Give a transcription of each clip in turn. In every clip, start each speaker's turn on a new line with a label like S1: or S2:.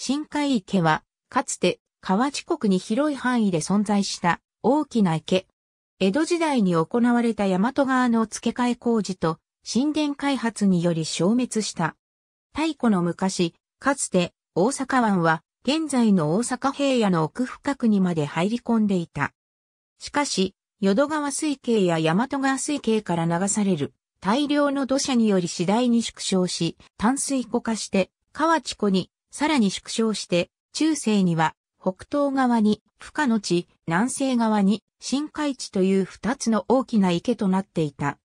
S1: 深海池は、かつて河内国に広い範囲で存在した大きな池。江戸時代に行われた大和川の付け替え工事と神殿開発により消滅した。太古の昔、かつて大阪湾は現在の大阪平野の奥深くにまで入り込んでいた。しかし、淀川水系や大和川水系から流される大量の土砂により次第に縮小し、淡水湖化して河内湖にさらに縮小して、中世には北東側に深可の地、南西側に深海地という二つの大きな池となっていた。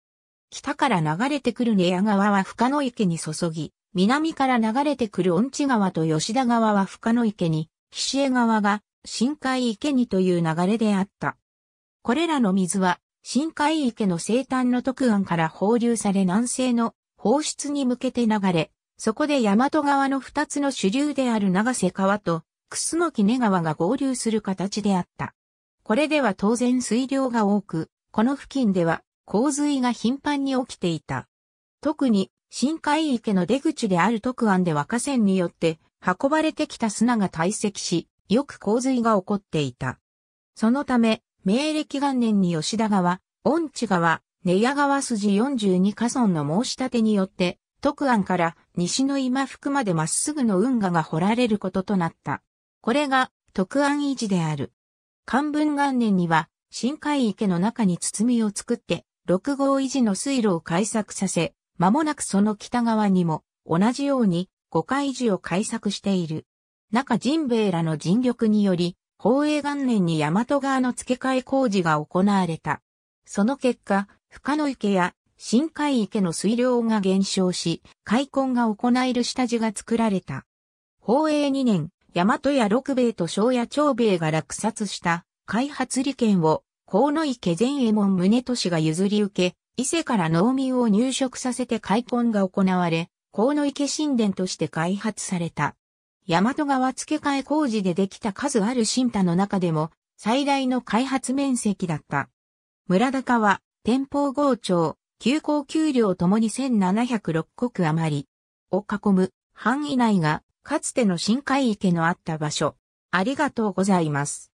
S1: 北から流れてくる寝屋川は深の池に注ぎ、南から流れてくる恩地川と吉田川は深の池に、岸江川が深海池にという流れであった。これらの水は深海池の西端の特岸から放流され南西の放出に向けて流れ、そこで大和川の二つの主流である長瀬川と、楠木根川が合流する形であった。これでは当然水量が多く、この付近では洪水が頻繁に起きていた。特に深海池の出口である徳安では河川によって運ばれてきた砂が堆積し、よく洪水が起こっていた。そのため、明暦元年に吉田川、恩地川、根屋川筋42河村の申し立てによって、徳安から西の今福までまっすぐの運河が掘られることとなった。これが徳安維持である。漢文元年には深海池の中に包みを作って六号維持の水路を開削させ、間もなくその北側にも同じように五海維持を開削している。中神兵衛らの尽力により、宝永元年に大和川の付け替え工事が行われた。その結果、深野池や深海池の水量が減少し、開墾が行える下地が作られた。宝永2年、大和や六兵衛と小屋長兵衛が落札した開発利権を、河野池前衛門宗俊が譲り受け、伊勢から農民を入植させて開墾が行われ、河野池神殿として開発された。大和川付け替え工事でできた数ある新田の中でも、最大の開発面積だった。村高は、天保郷町、急行給料ともに1706国余りを囲む範囲内がかつての深海池のあった場所。ありがとうございます。